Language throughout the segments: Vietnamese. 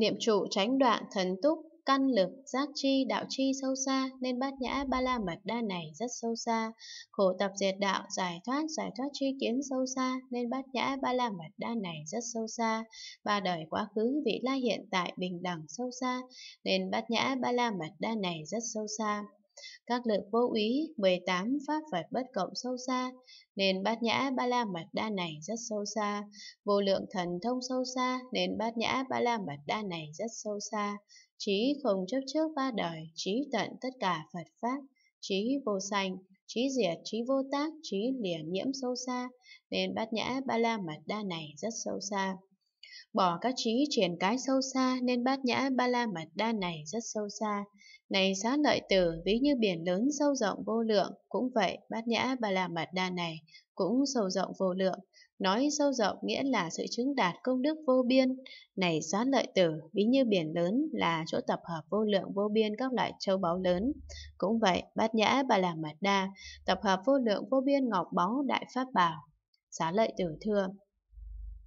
Niệm trụ tránh đoạn thần túc, căn lực, giác chi, đạo chi sâu xa, nên bát nhã ba la mật đa này rất sâu xa. Khổ tập diệt đạo, giải thoát, giải thoát tri kiến sâu xa, nên bát nhã ba la mật đa này rất sâu xa. Ba đời quá khứ, vị lai hiện tại bình đẳng sâu xa, nên bát nhã ba la mật đa này rất sâu xa. Các lực vô úy 18 pháp Phật bất cộng sâu xa, nên bát nhã ba la mật đa này rất sâu xa. Vô lượng thần thông sâu xa, nên bát nhã ba la mật đa này rất sâu xa. Trí không chấp trước ba đời, trí tận tất cả Phật Pháp, trí vô sanh, trí diệt, trí vô tác, trí lìa nhiễm sâu xa, nên bát nhã ba la mật đa này rất sâu xa. Bỏ các trí triển cái sâu xa nên bát nhã ba la mật đa này rất sâu xa, này xá lợi tử, ví như biển lớn sâu rộng vô lượng, cũng vậy, bát nhã ba la mật đa này cũng sâu rộng vô lượng. Nói sâu rộng nghĩa là sự chứng đạt công đức vô biên. Này xá lợi tử, ví như biển lớn là chỗ tập hợp vô lượng vô biên các loại châu báu lớn. Cũng vậy, bát nhã ba la mật đa, tập hợp vô lượng vô biên ngọc báu đại pháp bảo. Xá lợi tử thưa,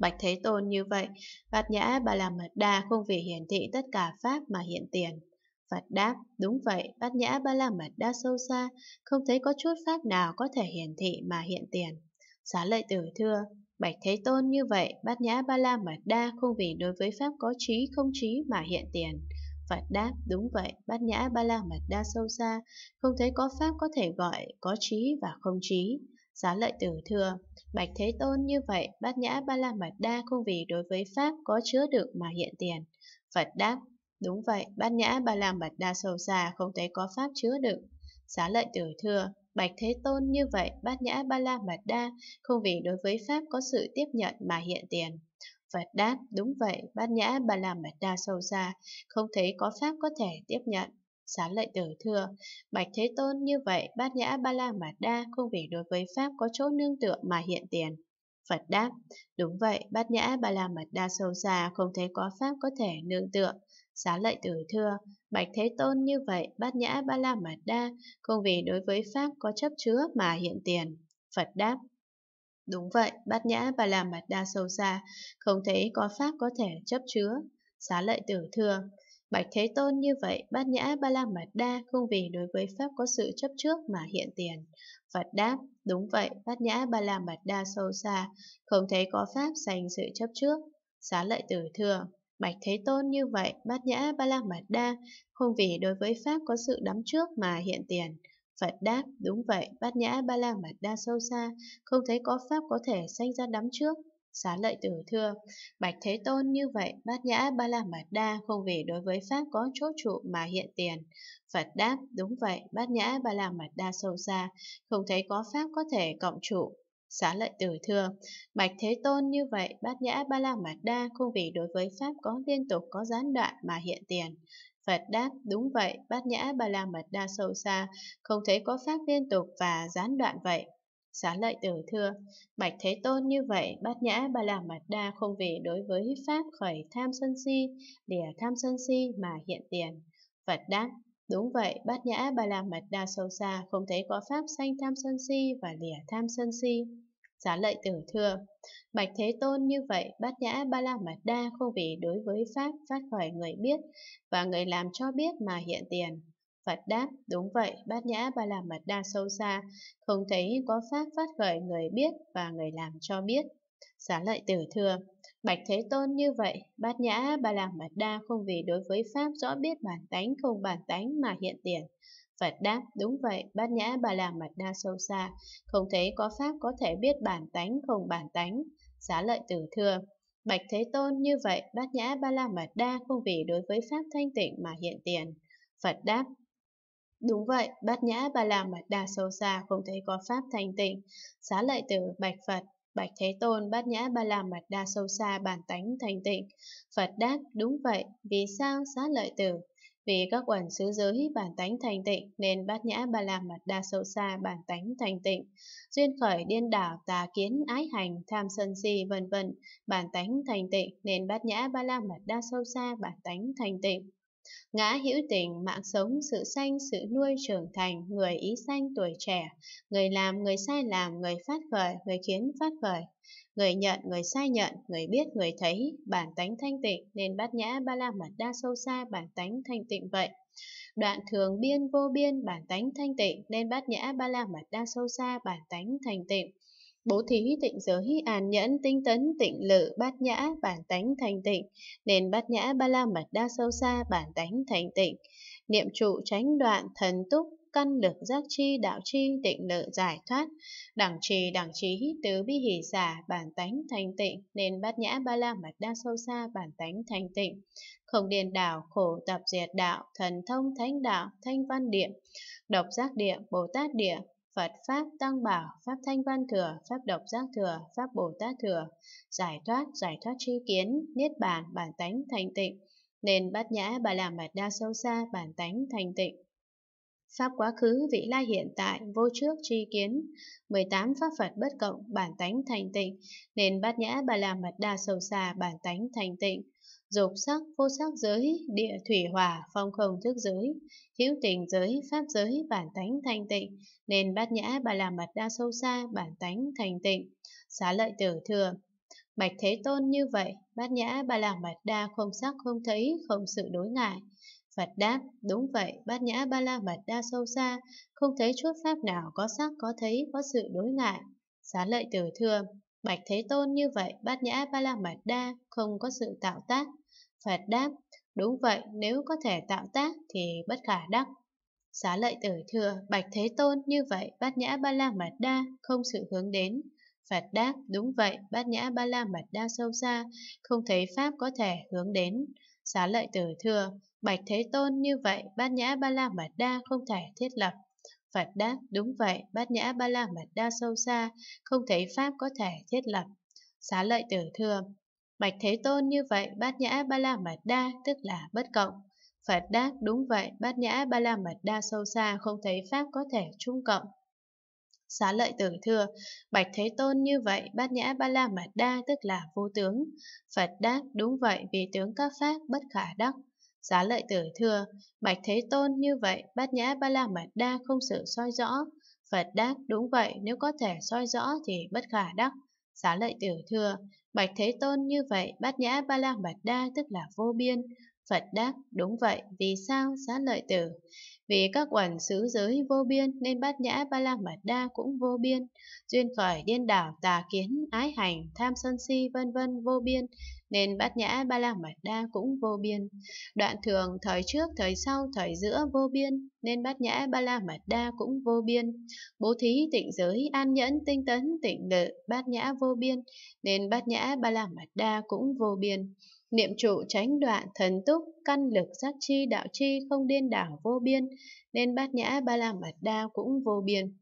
Bạch Thế Tôn như vậy, Bát Nhã ba La Mật Đa không vì hiển thị tất cả Pháp mà hiện tiền. Phật đáp, đúng vậy, bát nhã ba la mật đã sâu xa, không thấy có chút pháp nào có thể hiển thị mà hiện tiền. Xá lợi tử thưa, Bạch Thế Tôn như vậy, bát nhã ba la mật đa không vì đối với pháp có trí không trí mà hiện tiền. Phật đáp, đúng vậy, bát nhã ba la mật đa sâu xa, không thấy có pháp có thể gọi, có trí và không trí. Giá lợi tử thưa, Bạch Thế Tôn như vậy, bát nhã ba la mật đa không vì đối với pháp có chứa được mà hiện tiền. Phật đáp, Đúng vậy, bát nhã ba làm bạch đa sâu xa không thấy có pháp chứa đựng. Xá lợi tử thừa Bạch Thế Tôn như vậy, bát nhã ba la mật đa, không vì đối với Pháp có sự tiếp nhận mà hiện tiền. Phật đáp, đúng vậy, bát nhã ba la mật đa sâu xa, không thấy có Pháp có thể tiếp nhận. Xá lợi tử thừa Bạch Thế Tôn như vậy, bát nhã ba la mật đa, không vì đối với Pháp có chỗ nương tựa mà hiện tiền. Phật đáp, đúng vậy, bát nhã ba la mật đa sâu xa, không thấy có Pháp có thể nương tựa. Xá lợi tử thưa, Bạch Thế Tôn như vậy, Bát Nhã Ba La Mật Đa, không vì đối với Pháp có chấp chứa mà hiện tiền. Phật đáp, Đúng vậy, bát nhã ba la mật đa sâu xa, không thấy có pháp có thể chấp chứa. Xá lợi tử thưa, bạch thế tôn như vậy, bát nhã ba la mật đa không vì đối với pháp có sự chấp trước mà hiện tiền. Phật đáp, đúng vậy, bát nhã ba la mật đa sâu xa, không thấy có pháp dành sự chấp trước. Xá lợi tử thưa, Bạch Thế Tôn như vậy, Bát Nhã Ba La Mật Đa, không vì đối với Pháp có sự đắm trước mà hiện tiền. Phật đáp, đúng vậy, Bát Nhã Ba La Mật Đa sâu xa, không thấy có Pháp có thể sanh ra đắm trước. Xá lợi tử thưa, Bạch Thế Tôn như vậy, Bát Nhã Ba La Mật Đa không vì đối với Pháp có chốt trụ mà hiện tiền. Phật đáp, đúng vậy, Bát Nhã Ba La Mật Đa sâu xa, không thấy có Pháp có thể cộng trụ. Xá lợi tử thừa, Bạch Thế Tôn như vậy, bát nhã ba la mật đa không vì đối với Pháp có liên tục có gián đoạn mà hiện tiền. Phật đáp, đúng vậy, bát nhã ba la mật đa sâu xa, không thấy có Pháp liên tục và gián đoạn vậy. Xá lợi tử thưa, Bạch Thế Tôn như vậy, bát nhã ba la mật đa không vì đối với Pháp khởi tham sân si, lìa tham sân si mà hiện tiền. Phật đáp, Đúng vậy, bát nhã ba la mật đa sâu xa, không thấy có pháp sanh tham sân si và lìa tham sân si. Giá lợi tử thưa, Bạch Thế Tôn như vậy, bát nhã ba la mật đa không vì đối với Pháp phát khỏi người biết và người làm cho biết mà hiện tiền. Phật đáp, đúng vậy, bát nhã ba la mật đa sâu xa, không thấy có Pháp phát khởi người biết và người làm cho biết. Giá lợi tử thưa, Bạch Thế Tôn như vậy, bát nhã ba La mật đa không vì đối với Pháp rõ biết bản tánh không bản tánh mà hiện tiền. Phật đáp, đúng vậy, bát nhã ba La mật đa sâu xa, không thấy có Pháp có thể biết bản tánh không bản tánh. Giá lợi tử thưa, Bạch Thế Tôn như vậy, bát nhã ba la mật đa không vì đối với Pháp thanh tịnh mà hiện tiền. Phật đáp, Đúng vậy, bát nhã ba la mật đa sâu xa không thấy có pháp thanh tịnh. Xá lợi tử bạch Phật, Bạch Thế Tôn bát nhã ba la mật đa sâu xa bản tánh thành tịnh. Phật đáp, đúng vậy, vì sao xá lợi tử? Vì các quần xứ giới bản tánh thành tịnh nên bát nhã ba la mật đa sâu xa bản tánh thành tịnh. Duyên khởi điên đảo tà kiến ái hành tham sân si vân vân bản tánh thành tịnh nên bát nhã ba la mật đa sâu xa bản tánh thành tịnh. Ngã hữu tình mạng sống sự sanh sự nuôi trưởng thành người ý sanh tuổi trẻ, người làm người sai làm người phát khởi người khiến phát khởi. Người nhận, người sai nhận, người biết, người thấy, bản tánh thanh tịnh, nên bát nhã ba la mật đa sâu xa bản tánh thanh tịnh vậy. Đoạn thường biên vô biên bản tánh thanh tịnh, nên bát nhã ba la mật đa sâu xa bản tánh thanh tịnh. Bố thí tịnh giới an nhẫn tinh tấn tịnh lự bát nhã bản tánh thành tịnh Nên bát nhã ba la mật đa sâu xa bản tánh thành tịnh Niệm trụ tránh đoạn thần túc căn lực giác chi đạo chi tịnh lợi giải thoát đẳng trì đẳng trí tứ bi hỷ giả bản tánh thành tịnh nên bát nhã ba la mật đa sâu xa bản tánh thành tịnh không điền đảo khổ tập diệt đạo thần thông thánh đạo thanh văn địa độc giác địa bồ tát địa Phật Pháp Tăng Bảo, Pháp Thanh Văn Thừa, Pháp Độc Giác Thừa, Pháp Bồ Tát Thừa, Giải Thoát, Giải Thoát Tri Kiến, Niết Bàn, Bản Tánh, Thành Tịnh, Nền Bát Nhã, Bà Làm Mạt Đa Sâu Xa, Bản Tánh, Thành Tịnh. Pháp quá khứ, vị lai hiện tại, vô trước, tri kiến, 18 pháp Phật bất cộng, bản tánh thành tịnh, nền bát nhã bà la mật đa sâu xa, bản tánh thành tịnh, dục sắc, vô sắc giới, địa thủy hỏa, phong không thức giới, hữu tình giới, pháp giới, bản tánh thanh tịnh, nên bát nhã bà la mật đa sâu xa, bản tánh thanh tịnh, xá lợi tử thừa. Bạch Thế Tôn như vậy, bát nhã bà la mật đa không sắc không thấy, không sự đối ngại. Phật đáp, đúng vậy, bát nhã ba la mật đa sâu xa, không thấy chút pháp nào có sắc có thấy, có sự đối ngại. Xá lợi tử thưa, Bạch Thế Tôn như vậy, bát nhã ba la mật đa không có sự tạo tác. Phật đáp, đúng vậy, nếu có thể tạo tác thì bất khả đắc. Xá lợi tử thừa, Bạch Thế Tôn như vậy, bát nhã ba la mật đa không sự hướng đến. Phật đáp, đúng vậy, bát nhã ba la mật đa sâu xa, không thấy Pháp có thể hướng đến. Xá lợi tử thừa, Bạch Thế Tôn như vậy, bát nhã ba la mật đa không thể thiết lập. Phật đáp, đúng vậy, bát nhã ba la mật đa sâu xa, không thấy Pháp có thể thiết lập. Xá lợi tử thưa, Bạch Thế Tôn như vậy, bát nhã ba la mật đa tức là bất cộng. Phật đáp, đúng vậy, bát nhã ba la mật đa sâu xa, không thấy Pháp có thể trung cộng. Xá lợi tử thưa, Bạch Thế Tôn như vậy, bát nhã ba la mật đa tức là vô tướng. Phật đáp, đúng vậy, vì tướng các Pháp bất khả đắc. Giá lợi tử thưa, Bạch Thế Tôn như vậy, bát nhã ba la mật đa không sự soi rõ. Phật đáp, đúng vậy, nếu có thể soi rõ thì bất khả đắc. Giá lợi tử thưa, Bạch Thế Tôn như vậy, bát nhã ba la mật đa tức là vô biên. Phật đáp, đúng vậy, vì sao giá lợi tử? Vì các quần xứ giới vô biên nên bát nhã ba la mật đa cũng vô biên. Duyên khởi điên đảo, tà kiến, ái hành, tham sân si vân vân vô biên nên bát nhã ba la mật đa cũng vô biên. Đoạn thường thời trước, thời sau, thời giữa vô biên, nên bát nhã ba la mật đa cũng vô biên. Bố thí tịnh giới, an nhẫn, tinh tấn, tịnh lự, bát nhã vô biên, nên bát nhã ba la mật đa cũng vô biên. Niệm trụ tránh đoạn, thần túc, căn lực giác chi, đạo chi, không điên đảo vô biên, nên bát nhã ba la mật đa cũng vô biên.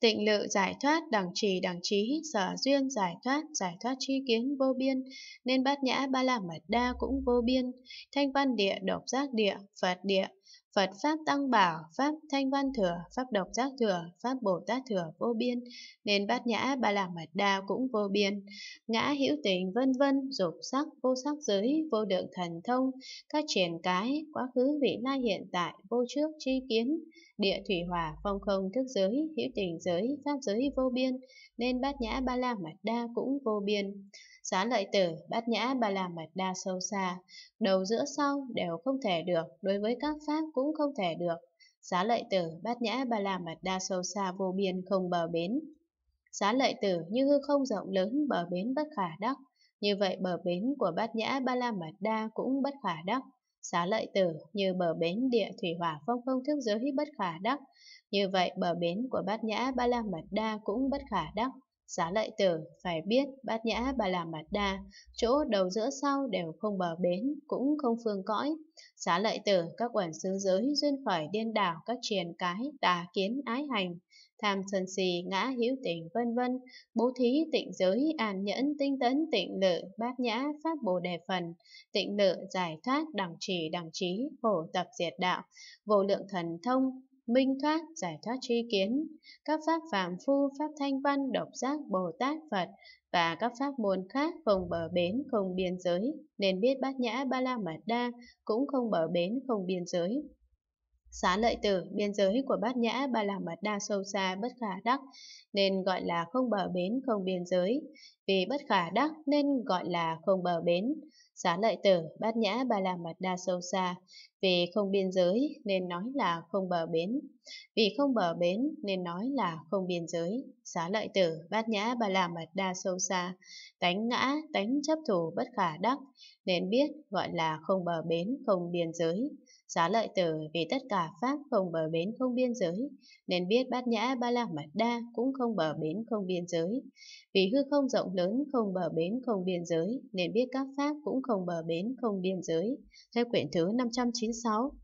Tịnh lự giải thoát, đẳng trì đẳng trí, sở duyên giải thoát, giải thoát tri kiến vô biên, nên bát nhã ba la mật đa cũng vô biên, thanh văn địa, độc giác địa, Phật địa, Phật Pháp Tăng Bảo, Pháp Thanh Văn Thừa, Pháp Độc Giác Thừa, Pháp Bồ Tát Thừa vô biên, nên bát nhã ba la mật đa cũng vô biên. Ngã hữu tình vân vân, dục sắc, vô sắc giới, vô lượng thần thông, các triển cái, quá khứ vị lai hiện tại, vô trước tri kiến, địa thủy hòa, phong không thức giới, hữu tình giới, pháp giới vô biên, nên bát nhã ba la mật đa cũng vô biên. Xá lợi tử, bát nhã ba la mật đa sâu xa, đầu giữa sau đều không thể được, đối với các pháp cũng không thể được. Xá lợi tử, bát nhã ba la mật đa sâu xa vô biên không bờ bến. Xá lợi tử như hư không rộng lớn bờ bến bất khả đắc, như vậy bờ bến của bát nhã ba la mật đa cũng bất khả đắc. Xá lợi tử như bờ bến địa thủy hỏa phong phong thức giới bất khả đắc, như vậy bờ bến của bát nhã ba la mật đa cũng bất khả đắc xá lợi tử phải biết bát nhã ba là mạt đa, chỗ đầu giữa sau đều không bờ bến, cũng không phương cõi. xá lợi tử các quần xứ giới duyên khởi điên đảo các triền cái, tà kiến ái hành, tham sân si ngã hữu tình vân vân bố thí tịnh giới an nhẫn tinh tấn tịnh lự bát nhã pháp bồ đề phần tịnh lự giải thoát đẳng trì đẳng trí khổ tập diệt đạo vô lượng thần thông minh thoát, giải thoát tri kiến, các pháp phạm phu, pháp thanh văn, độc giác, Bồ Tát, Phật và các pháp môn khác không bờ bến, không biên giới, nên biết bát nhã ba la mật đa cũng không bờ bến, không biên giới. Xá lợi tử, biên giới của bát nhã ba la mật đa sâu xa bất khả đắc, nên gọi là không bờ bến, không biên giới. Vì bất khả đắc nên gọi là không bờ bến xá lợi tử, bát nhã ba la mật đa sâu xa, vì không biên giới nên nói là không bờ bến. Vì không bờ bến nên nói là không biên giới. xá lợi tử, bát nhã ba la mật đa sâu xa, tánh ngã, tánh chấp thủ bất khả đắc, nên biết gọi là không bờ bến, không biên giới. xá lợi tử vì tất cả pháp không bờ bến không biên giới, nên biết bát nhã ba la mật đa cũng không bờ bến không biên giới. Vì hư không rộng lớn không bờ bến không biên giới, nên biết các pháp cũng không bờ bến, không biên giới. Theo quyển thứ 596,